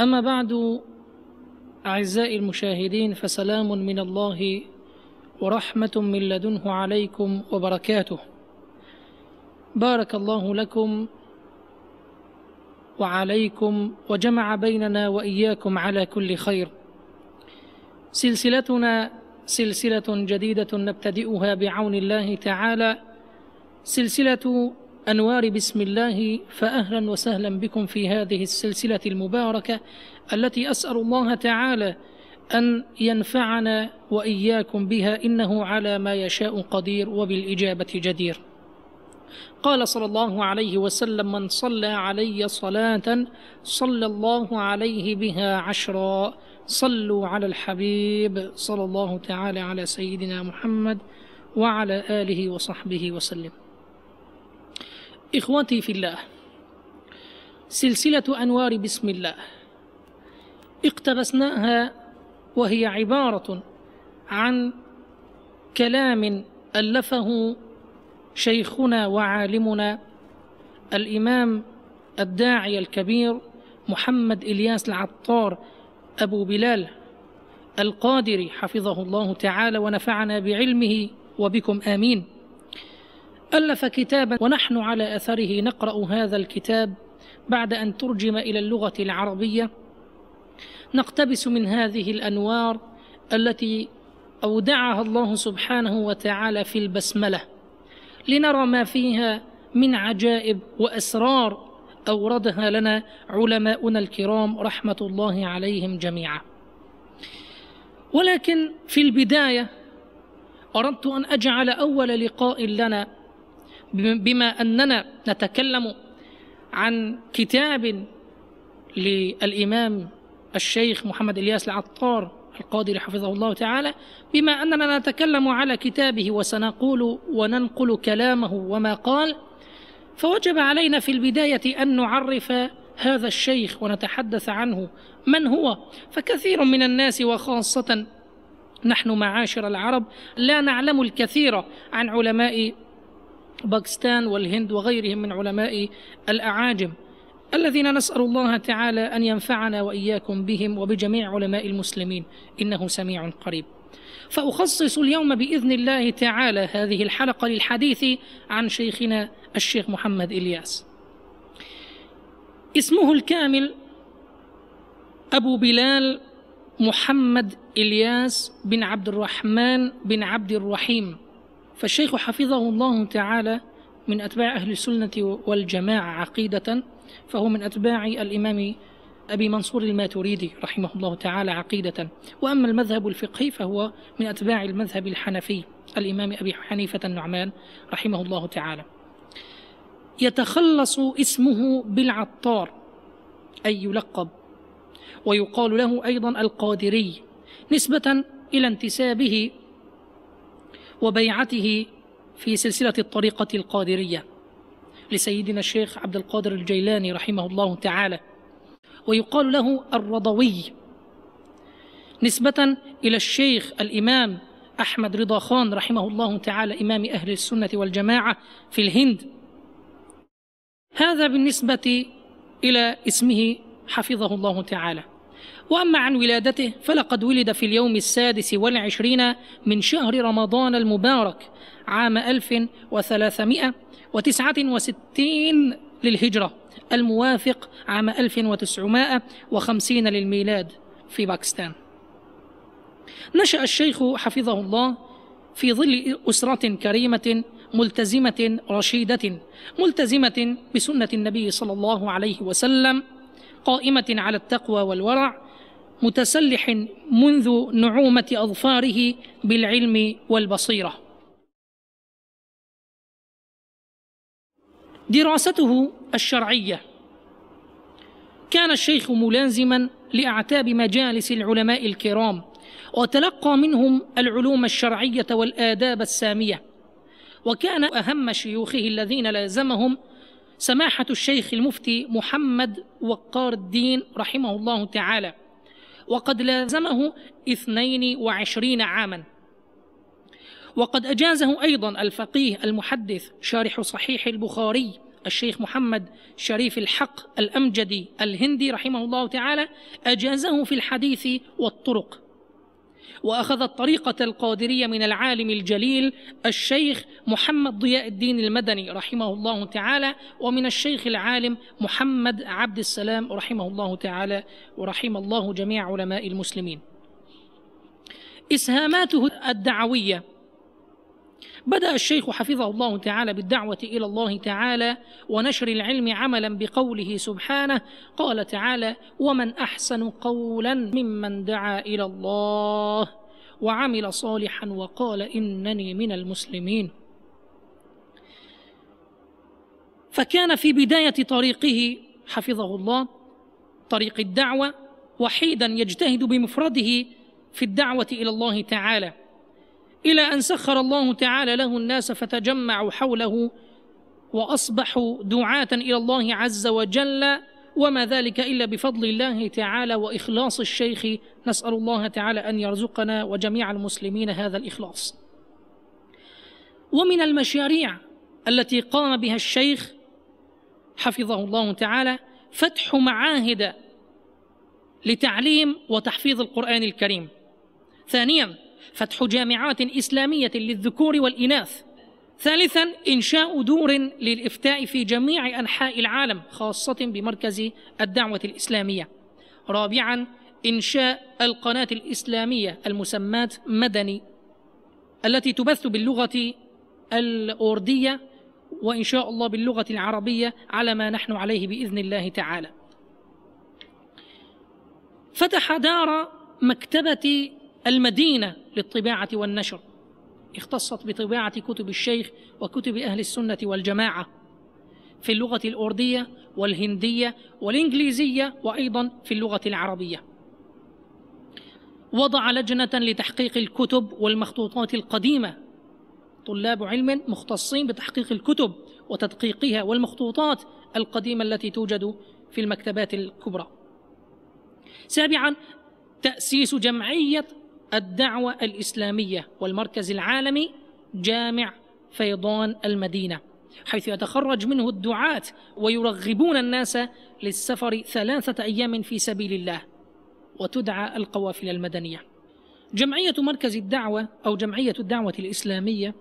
أما بعد أعزائي المشاهدين فسلام من الله ورحمة من لدنه عليكم وبركاته بارك الله لكم وعليكم وجمع بيننا وإياكم على كل خير سلسلتنا سلسلة جديدة نبتدئها بعون الله تعالى سلسلة أنوار بسم الله فأهلا وسهلا بكم في هذه السلسلة المباركة التي أسأل الله تعالى أن ينفعنا وإياكم بها إنه على ما يشاء قدير وبالإجابة جدير قال صلى الله عليه وسلم من صلى علي صلاة صلى الله عليه بها عشرا صلوا على الحبيب صلى الله تعالى على سيدنا محمد وعلى آله وصحبه وسلم إخوتي في الله سلسلة أنوار بسم الله اقتبسناها وهي عبارة عن كلام ألفه شيخنا وعالمنا الإمام الداعي الكبير محمد إلياس العطار أبو بلال القادري حفظه الله تعالى ونفعنا بعلمه وبكم آمين ألف كتابا ونحن على أثره نقرأ هذا الكتاب بعد أن ترجم إلى اللغة العربية نقتبس من هذه الأنوار التي أودعها الله سبحانه وتعالى في البسملة لنرى ما فيها من عجائب وأسرار أوردها لنا علماؤنا الكرام رحمة الله عليهم جميعا ولكن في البداية أردت أن أجعل أول لقاء لنا بما أننا نتكلم عن كتاب للإمام الشيخ محمد إلياس العطار القادر حفظه الله تعالى بما أننا نتكلم على كتابه وسنقول وننقل كلامه وما قال فوجب علينا في البداية أن نعرف هذا الشيخ ونتحدث عنه من هو فكثير من الناس وخاصة نحن معاشر العرب لا نعلم الكثير عن علماء باكستان والهند وغيرهم من علماء الأعاجم الذين نسأل الله تعالى أن ينفعنا وإياكم بهم وبجميع علماء المسلمين إنه سميع قريب فأخصص اليوم بإذن الله تعالى هذه الحلقة للحديث عن شيخنا الشيخ محمد إلياس اسمه الكامل أبو بلال محمد إلياس بن عبد الرحمن بن عبد الرحيم فالشيخ حفظه الله تعالى من أتباع أهل السنة والجماعة عقيدة فهو من أتباع الإمام أبي منصور الماتريدي رحمه الله تعالى عقيدة وأما المذهب الفقهي فهو من أتباع المذهب الحنفي الإمام أبي حنيفة النعمان رحمه الله تعالى يتخلص اسمه بالعطار أي يلقب ويقال له أيضا القادري نسبة إلى انتسابه وبيعته في سلسلة الطريقة القادرية لسيدنا الشيخ عبد القادر الجيلاني رحمه الله تعالى ويقال له الرضوي نسبة إلى الشيخ الإمام أحمد رضا خان رحمه الله تعالى إمام أهل السنة والجماعة في الهند هذا بالنسبة إلى اسمه حفظه الله تعالى وأما عن ولادته فلقد ولد في اليوم السادس والعشرين من شهر رمضان المبارك عام 1369 للهجرة الموافق عام 1950 للميلاد في باكستان نشأ الشيخ حفظه الله في ظل أسرة كريمة ملتزمة رشيدة ملتزمة بسنة النبي صلى الله عليه وسلم قائمة على التقوى والورع متسلح منذ نعومه اظفاره بالعلم والبصيره دراسته الشرعيه كان الشيخ ملازما لاعتاب مجالس العلماء الكرام وتلقى منهم العلوم الشرعيه والاداب الساميه وكان اهم شيوخه الذين لازمهم سماحه الشيخ المفتي محمد وقار الدين رحمه الله تعالى وقد لازمه 22 عاما وقد أجازه أيضا الفقيه المحدث شارح صحيح البخاري الشيخ محمد شريف الحق الأمجدي الهندي رحمه الله تعالى أجازه في الحديث والطرق وأخذت طريقة القادرية من العالم الجليل الشيخ محمد ضياء الدين المدني رحمه الله تعالى ومن الشيخ العالم محمد عبد السلام رحمه الله تعالى ورحم الله جميع علماء المسلمين إسهاماته الدعوية بدأ الشيخ حفظه الله تعالى بالدعوة إلى الله تعالى ونشر العلم عملا بقوله سبحانه قال تعالى ومن أحسن قولا ممن دعا إلى الله وعمل صالحا وقال إنني من المسلمين فكان في بداية طريقه حفظه الله طريق الدعوة وحيدا يجتهد بمفرده في الدعوة إلى الله تعالى إلى أن سخر الله تعالى له الناس فتجمعوا حوله وأصبحوا دعاة إلى الله عز وجل وما ذلك إلا بفضل الله تعالى وإخلاص الشيخ نسأل الله تعالى أن يرزقنا وجميع المسلمين هذا الإخلاص ومن المشاريع التي قام بها الشيخ حفظه الله تعالى فتح معاهد لتعليم وتحفيظ القرآن الكريم ثانياً فتح جامعات إسلامية للذكور والإناث ثالثا إنشاء دور للإفتاء في جميع أنحاء العالم خاصة بمركز الدعوة الإسلامية رابعا إنشاء القناة الإسلامية المسماة مدني التي تبث باللغة الأوردية وإن شاء الله باللغة العربية على ما نحن عليه بإذن الله تعالى فتح دار مكتبة المدينة للطباعة والنشر اختصت بطباعة كتب الشيخ وكتب أهل السنة والجماعة في اللغة الأردية والهندية والإنجليزية وأيضا في اللغة العربية وضع لجنة لتحقيق الكتب والمخطوطات القديمة طلاب علم مختصين بتحقيق الكتب وتدقيقها والمخطوطات القديمة التي توجد في المكتبات الكبرى سابعا تأسيس جمعية الدعوة الإسلامية والمركز العالمي جامع فيضان المدينة حيث يتخرج منه الدعاة ويرغبون الناس للسفر ثلاثة أيام في سبيل الله وتدعى القوافل المدنية جمعية مركز الدعوة أو جمعية الدعوة الإسلامية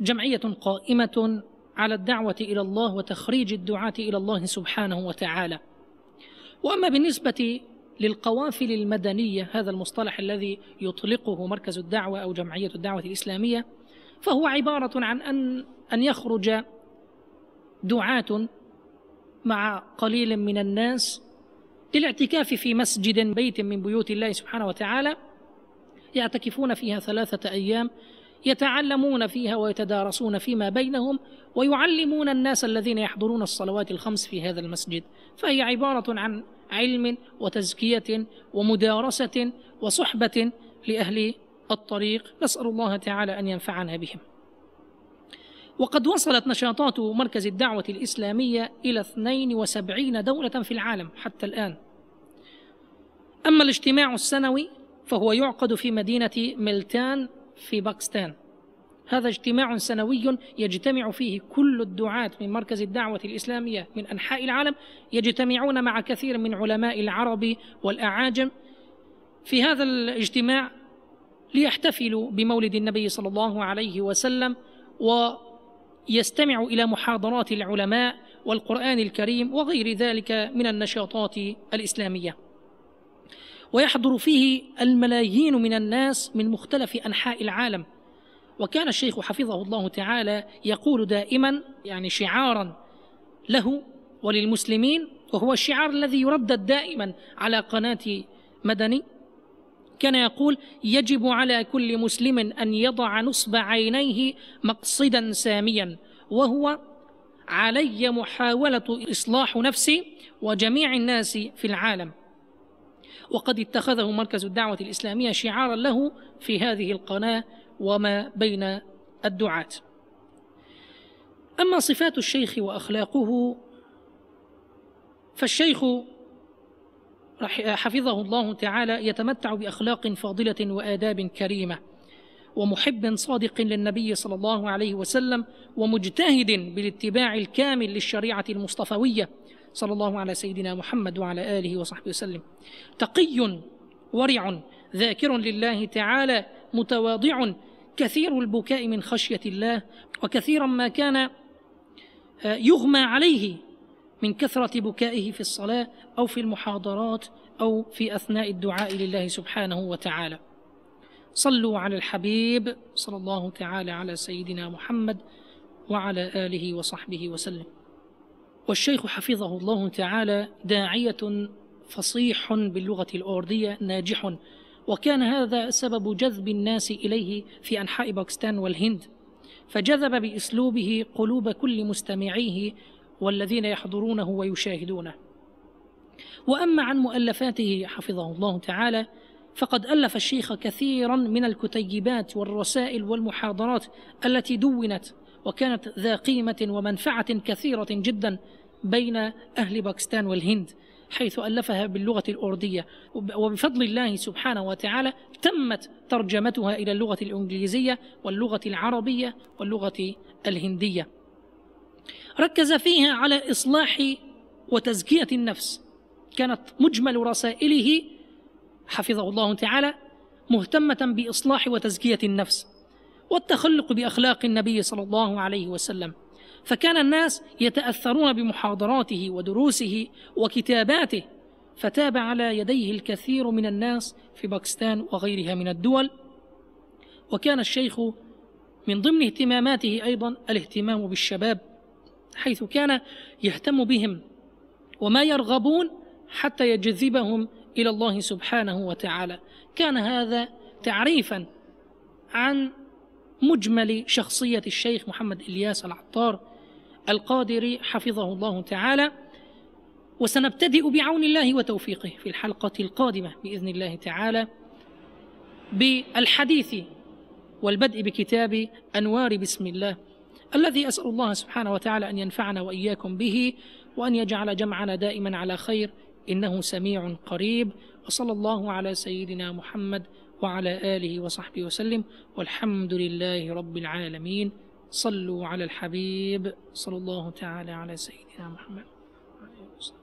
جمعية قائمة على الدعوة إلى الله وتخريج الدعاة إلى الله سبحانه وتعالى وأما بالنسبة للقوافل المدنية هذا المصطلح الذي يطلقه مركز الدعوة أو جمعية الدعوة الإسلامية فهو عبارة عن أن, أن يخرج دعاة مع قليل من الناس للاعتكاف في مسجد بيت من بيوت الله سبحانه وتعالى يعتكفون فيها ثلاثة أيام يتعلمون فيها ويتدارسون فيما بينهم ويعلمون الناس الذين يحضرون الصلوات الخمس في هذا المسجد فهي عبارة عن علم وتزكية ومدارسة وصحبة لأهل الطريق نسأل الله تعالى أن ينفعنا بهم وقد وصلت نشاطات مركز الدعوة الإسلامية إلى 72 دولة في العالم حتى الآن أما الاجتماع السنوي فهو يعقد في مدينة ملتان في باكستان هذا اجتماع سنوي يجتمع فيه كل الدعاة من مركز الدعوة الإسلامية من أنحاء العالم يجتمعون مع كثير من علماء العرب والأعاجم في هذا الاجتماع ليحتفلوا بمولد النبي صلى الله عليه وسلم ويستمعوا إلى محاضرات العلماء والقرآن الكريم وغير ذلك من النشاطات الإسلامية ويحضر فيه الملايين من الناس من مختلف أنحاء العالم وكان الشيخ حفظه الله تعالى يقول دائما يعني شعارا له وللمسلمين وهو الشعار الذي يردد دائما على قناة مدني كان يقول يجب على كل مسلم أن يضع نصب عينيه مقصدا ساميا وهو علي محاولة إصلاح نفسي وجميع الناس في العالم وقد اتخذه مركز الدعوة الإسلامية شعارا له في هذه القناة وما بين الدعاة أما صفات الشيخ وأخلاقه فالشيخ حفظه الله تعالى يتمتع بأخلاق فاضلة وآداب كريمة ومحب صادق للنبي صلى الله عليه وسلم ومجتهد بالاتباع الكامل للشريعة المصطفوية صلى الله على سيدنا محمد وعلى آله وصحبه وسلم تقي ورع ذاكر لله تعالى متواضع كثير البكاء من خشية الله وكثيرا ما كان آه، يغمى عليه من كثرة بكائه في الصلاة أو في المحاضرات أو في أثناء الدعاء لله سبحانه وتعالى صلوا على الحبيب صلى الله تعالى على سيدنا محمد وعلى آله وصحبه وسلم والشيخ حفظه الله تعالى داعية فصيح باللغة الأوردية ناجح وكان هذا سبب جذب الناس إليه في أنحاء باكستان والهند فجذب بأسلوبه قلوب كل مستمعيه والذين يحضرونه ويشاهدونه وأما عن مؤلفاته حفظه الله تعالى فقد ألف الشيخ كثيرا من الكتيبات والرسائل والمحاضرات التي دونت وكانت ذا قيمة ومنفعة كثيرة جدا بين أهل باكستان والهند حيث ألفها باللغة الأردية وبفضل الله سبحانه وتعالى تمت ترجمتها إلى اللغة الإنجليزية واللغة العربية واللغة الهندية ركز فيها على إصلاح وتزكية النفس كانت مجمل رسائله حفظه الله تعالى مهتمة بإصلاح وتزكية النفس والتخلق بأخلاق النبي صلى الله عليه وسلم فكان الناس يتأثرون بمحاضراته ودروسه وكتاباته فتاب على يديه الكثير من الناس في باكستان وغيرها من الدول وكان الشيخ من ضمن اهتماماته أيضا الاهتمام بالشباب حيث كان يهتم بهم وما يرغبون حتى يجذبهم إلى الله سبحانه وتعالى كان هذا تعريفا عن مجمل شخصية الشيخ محمد إلياس العطار القادر حفظه الله تعالى وسنبتدئ بعون الله وتوفيقه في الحلقة القادمة بإذن الله تعالى بالحديث والبدء بكتاب أنوار بسم الله الذي أسأل الله سبحانه وتعالى أن ينفعنا وإياكم به وأن يجعل جمعنا دائما على خير إنه سميع قريب وصلى الله على سيدنا محمد وعلى آله وصحبه وسلم والحمد لله رب العالمين صلوا على الحبيب صلى الله تعالى على سيدنا محمد